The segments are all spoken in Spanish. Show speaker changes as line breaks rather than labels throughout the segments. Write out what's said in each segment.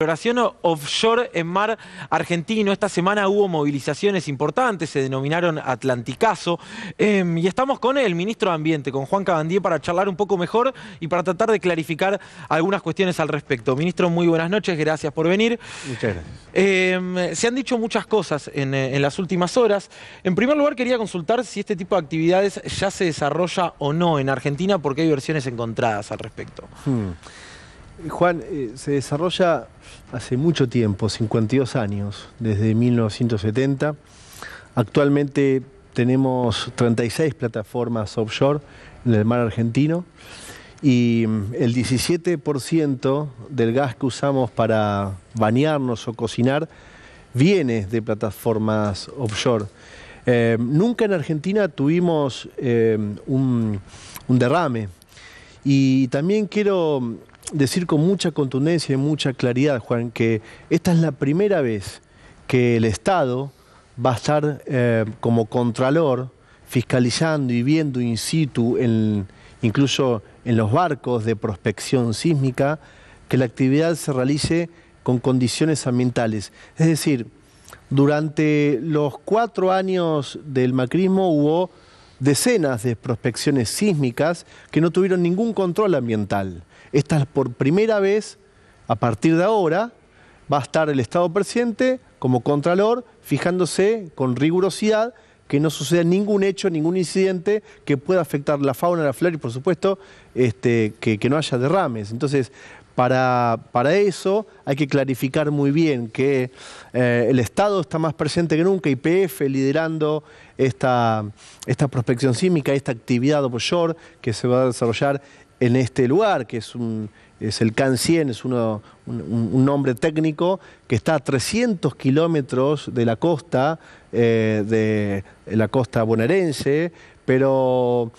Exploración offshore en mar argentino. Esta semana hubo movilizaciones importantes, se denominaron Atlanticazo. Em, y estamos con el ministro de Ambiente, con Juan Cabandier, para charlar un poco mejor y para tratar de clarificar algunas cuestiones al respecto. Ministro, muy buenas noches, gracias por venir. Muchas gracias. Em, se han dicho muchas cosas eh, en, las últimas horas. En primer lugar, quería consultar si este tipo de actividades ya se desarrolla o no en Argentina, porque hay versiones encontradas al respecto.
Hmm. Juan, eh, se desarrolla hace mucho tiempo, 52 años, desde 1970. Actualmente tenemos 36 plataformas offshore en el mar argentino y mm, el 17% del gas que usamos para bañarnos o cocinar viene de plataformas offshore. Eh, nunca en Argentina tuvimos eh, un derrame y también quiero decir con mucha contundencia y mucha claridad, Juan, que esta es la primera vez que el Estado va a estar eh, como contralor fiscalizando y viendo in situ, incluso en los barcos de prospección sísmica, que la actividad se realice con condiciones ambientales. Es decir, durante los cuatro años del macrismo hubo decenas de prospecciones sísmicas que no tuvieron ningún control ambiental. Estas por primera vez, a partir de ahora, va a estar el Estado presente como contralor, fijándose con rigurosidad que no suceda ningún hecho, ningún incidente que pueda afectar la fauna, la flora y por supuesto este, que, que no haya derrames. Entonces, para, para eso hay que clarificar muy bien que eh, el Estado está más presente que nunca, YPF liderando esta, esta prospección sísmica, esta actividad offshore que se va a desarrollar en este lugar, que es, un, es el CAN-100, es un, nombre técnico, que está a 300 kilómetros de la costa, eh, de la costa bonaerense, pero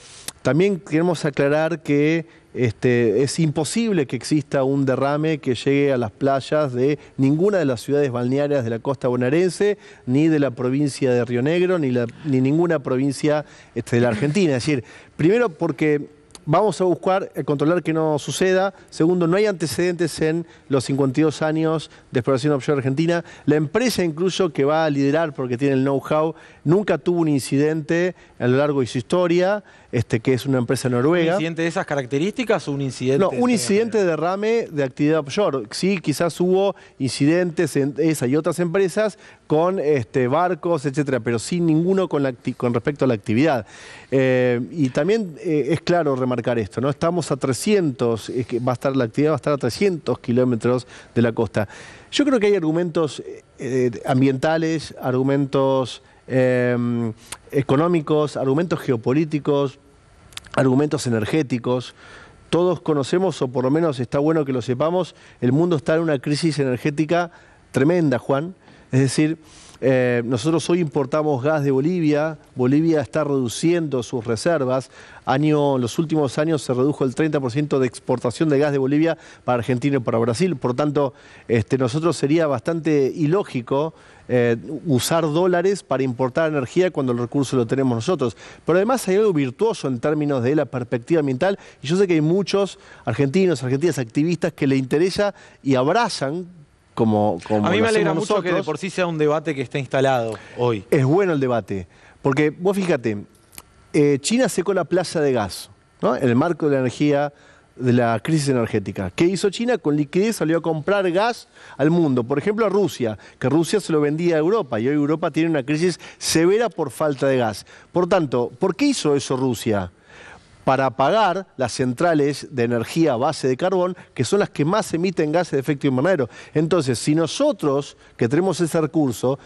también queremos aclarar que este, es imposible que exista un derrame que llegue a las playas de ninguna de las ciudades balnearias de la costa bonaerense, ni de la provincia de Río Negro, ni, ni ninguna provincia este, de la Argentina. Es decir, primero porque vamos a buscar eh, controlar que no suceda. Segundo, no hay antecedentes en los 52 años de exploración offshore argentina. La empresa incluso que va a liderar porque tiene el know-how nunca tuvo un incidente a lo largo de su historia. Este, que es una empresa noruega. ¿Un
incidente de esas características o un incidente?
No, un incidente de derrame de actividad offshore. Sí, quizás hubo incidentes en esa y otras empresas con este, barcos, etcétera, pero sin ninguno con, respecto a la actividad. Eh, y también eh, es claro remarcar esto, ¿no? Estamos a 300, va a estar, la actividad va a estar a 300 kilómetros de la costa. Yo creo que hay argumentos eh, ambientales, argumentos Em, económicos, argumentos geopolíticos, argumentos energéticos. Todos conocemos, o por lo menos está bueno que lo sepamos, el mundo está en una crisis energética tremenda, Juan. Es decir, eh, nosotros hoy importamos gas de Bolivia, Bolivia está reduciendo sus reservas, año, los últimos años se redujo el 30% de exportación de gas de Bolivia para Argentina y para Brasil, por tanto, este, nosotros sería bastante ilógico eh, usar dólares para importar energía cuando el recurso lo tenemos nosotros. Pero además hay algo virtuoso en términos de la perspectiva ambiental y yo sé que hay muchos argentinos, argentinas, activistas que le interesa y abrazan a mí me alegra mucho que de por sí
sea un debate que está instalado
hoy. Es bueno el debate, porque vos fíjate, eh, China secó la plaza de gas, ¿no? En el marco de la energía de la crisis energética. ¿Qué hizo China? Con liquidez salió a comprar gas al mundo, por ejemplo a Rusia, que Rusia se lo vendía a Europa y hoy Europa tiene una crisis severa por falta de gas. Por tanto, ¿por qué hizo eso Rusia? para pagar las centrales de energía a base de carbón, que son las que más emiten gases de efecto invernadero. Entonces, si nosotros, que tenemos ese recurso,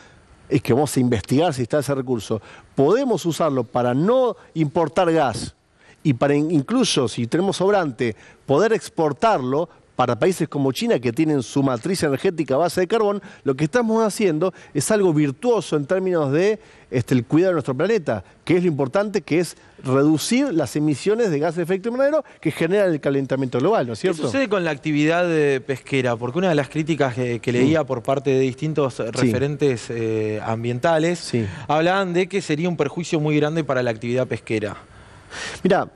es que vamos a investigar si está ese recurso, podemos usarlo para no importar gas y para incluso, si tenemos sobrante, poder exportarlo, para países como China, que tienen su matriz energética a base de carbón, lo que estamos haciendo es algo virtuoso en términos de este, el cuidado de nuestro planeta, que es lo importante, que es reducir las emisiones de gases de efecto invernadero que generan el calentamiento global, ¿no es cierto? ¿Qué sucede
con la actividad eh, pesquera? Porque una de las críticas que, leía por parte de distintos eh, referentes eh, ambientales, hablaban de que sería un perjuicio muy grande para la actividad pesquera.
Mira,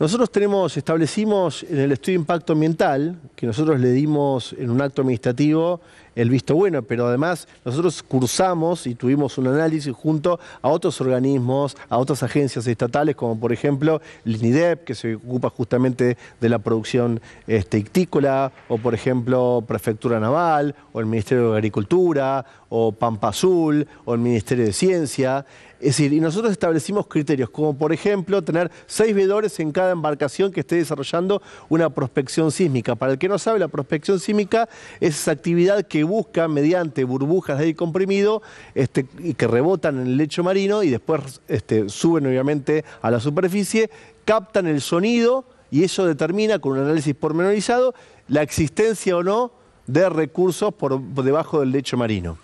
nosotros tenemos, establecimos en el estudio de impacto ambiental, que nosotros le dimos en un acto administrativo el visto bueno, pero además nosotros cursamos y tuvimos un análisis junto a otros organismos, a otras agencias estatales, como por ejemplo el INIDEP, que se ocupa justamente de la producción este, ictícola, o por ejemplo Prefectura Naval, o el Ministerio de Agricultura, o Pampa Azul, o el Ministerio de Ciencia. Es decir, y nosotros establecimos criterios, como por ejemplo tener seis vedores en cada embarcación que esté desarrollando una prospección sísmica. Para el que no sabe, la prospección sísmica es esa actividad que busca mediante burbujas de aire comprimido este, y que rebotan en el lecho marino y después este, suben obviamente a la superficie, captan el sonido y eso determina con un análisis pormenorizado la existencia o no de recursos por, debajo del lecho marino.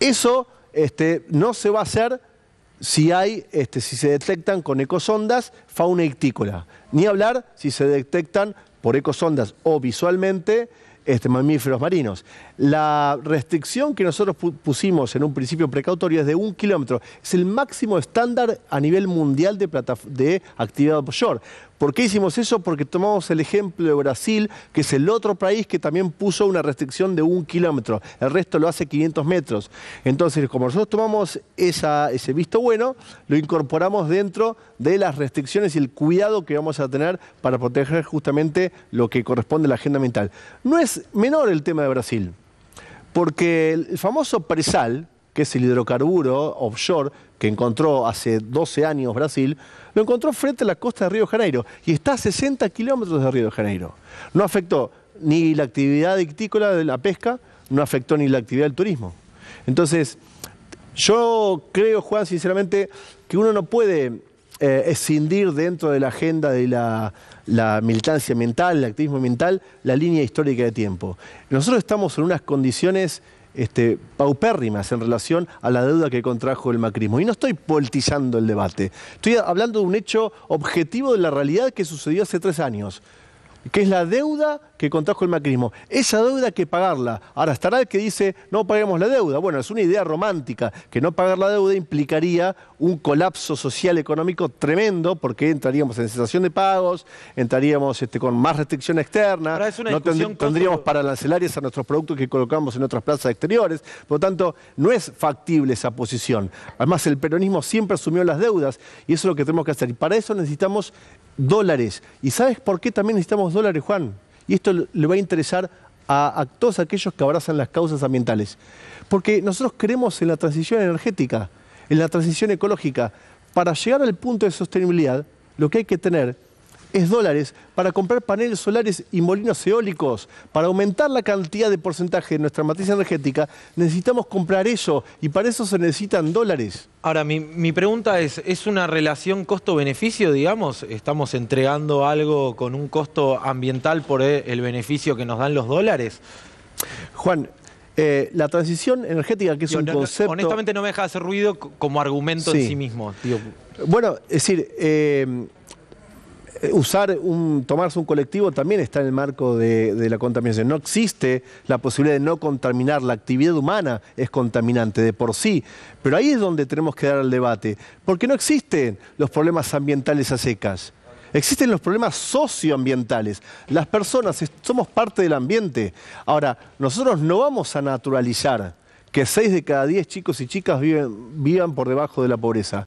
Eso este, no se va a hacer si hay, este, si se detectan con ecosondas, fauna ictícola. Ni hablar si se detectan por ecosondas o visualmente este, mamíferos marinos. La restricción que nosotros pusimos en un principio precautorio es de un kilómetro. Es el máximo estándar a nivel mundial de, actividad offshore. ¿Por qué hicimos eso? Porque tomamos el ejemplo de Brasil, que es el otro país que también puso una restricción de un kilómetro. El resto lo hace 500 metros. Entonces, como nosotros tomamos ese visto bueno, lo incorporamos dentro de las restricciones y el cuidado que vamos a tener para proteger justamente lo que corresponde a la agenda ambiental. No es menor el tema de Brasil, porque el famoso presal, que es el hidrocarburo offshore que encontró hace 12 años Brasil, lo encontró frente a la costa de Río de Janeiro y está a 60 kilómetros de Río de Janeiro. No afectó ni la actividad dictícola de la pesca, no afectó ni la actividad del turismo. Entonces, yo creo, Juan, sinceramente, que uno no puede eh, escindir dentro de la agenda de la, militancia mental, el activismo mental, la línea histórica de tiempo. Nosotros estamos en unas condiciones este, paupérrimas en relación a la deuda que contrajo el macrismo. Y no estoy politizando el debate, estoy hablando de un hecho objetivo de la realidad que sucedió hace tres años que es la deuda que contrajo el macrismo. Esa deuda hay que pagarla. Ahora estará el que dice, no paguemos la deuda. Bueno, es una idea romántica, que no pagar la deuda implicaría un colapso social económico tremendo, porque entraríamos en cesación de pagos, entraríamos este, con más restricción externa, no tendríamos paralancelarias a nuestros productos que colocamos en otras plazas exteriores. Por lo tanto, no es factible esa posición. Además, el peronismo siempre asumió las deudas y eso es lo que tenemos que hacer. Y para eso necesitamos dólares. ¿Y sabes por qué también necesitamos dólares, Juan? Y esto le va a interesar a, a, todos aquellos que abrazan las causas ambientales. Porque nosotros creemos en la transición energética, en la transición ecológica. Para llegar al punto de sostenibilidad, lo que hay que tener es dólares para comprar paneles solares y molinos eólicos. Para aumentar la cantidad de porcentaje de nuestra matriz energética necesitamos comprar eso y para eso se necesitan dólares.
Ahora, mi, pregunta es, ¿es una relación costo-beneficio, digamos? ¿Estamos entregando algo con un costo ambiental por e, el beneficio que nos dan los dólares? Juan, eh,
la transición energética, que es un concepto... Honestamente
no me deja hacer ruido como argumento en sí mismo.
Bueno, es decir, eh, eh, usar un, tomarse un colectivo también está en el marco de, la contaminación. No existe la posibilidad de no contaminar. La actividad humana es contaminante de por sí. Pero ahí es donde tenemos que dar el debate. Porque no existen los problemas ambientales a secas. Existen los problemas socioambientales. Las personas somos parte del ambiente. Ahora, nosotros no vamos a naturalizar que 6 de cada 10 chicos y chicas viven, vivan por debajo de la pobreza.